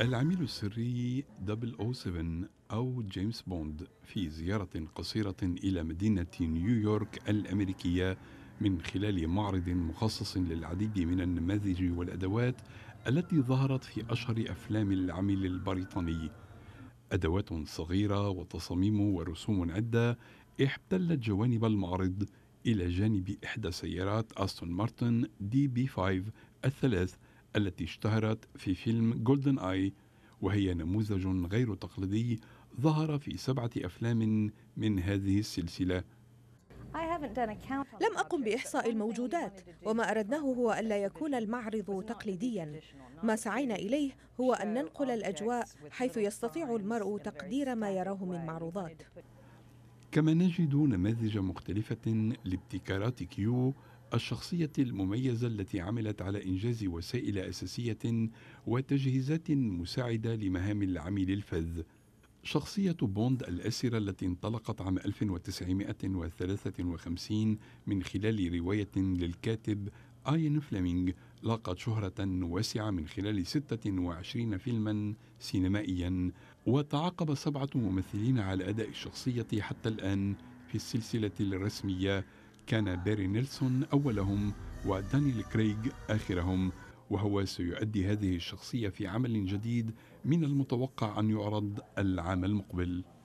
العميل السري 007 أو جيمس بوند في زيارة قصيرة إلى مدينة نيويورك الأمريكية من خلال معرض مخصص للعديد من النماذج والأدوات التي ظهرت في أشهر أفلام العميل البريطاني أدوات صغيرة وتصاميم ورسوم عدة احتلت جوانب المعرض إلى جانب إحدى سيارات أستون مارتن دي بي 5 الثلاث التي اشتهرت في فيلم جولدن آي وهي نموذج غير تقليدي ظهر في سبعة أفلام من هذه السلسلة لم أقم بإحصاء الموجودات وما أردناه هو ألا يكون المعرض تقليديا ما سعينا إليه هو أن ننقل الأجواء حيث يستطيع المرء تقدير ما يراه من معروضات كما نجد نماذج مختلفة لابتكارات كيو الشخصية المميزة التي عملت على إنجاز وسائل أساسية وتجهيزات مساعدة لمهام العميل الفذ. شخصية بوند الأسرة التي انطلقت عام 1953 من خلال رواية للكاتب آين فليمينغ لاقت شهرة واسعة من خلال 26 فيلما سينمائيا وتعاقب سبعة ممثلين على أداء الشخصية حتى الآن في السلسلة الرسمية كان باري نيلسون أولهم ودانيال كريغ آخرهم وهو سيؤدي هذه الشخصية في عمل جديد من المتوقع أن يعرض العام المقبل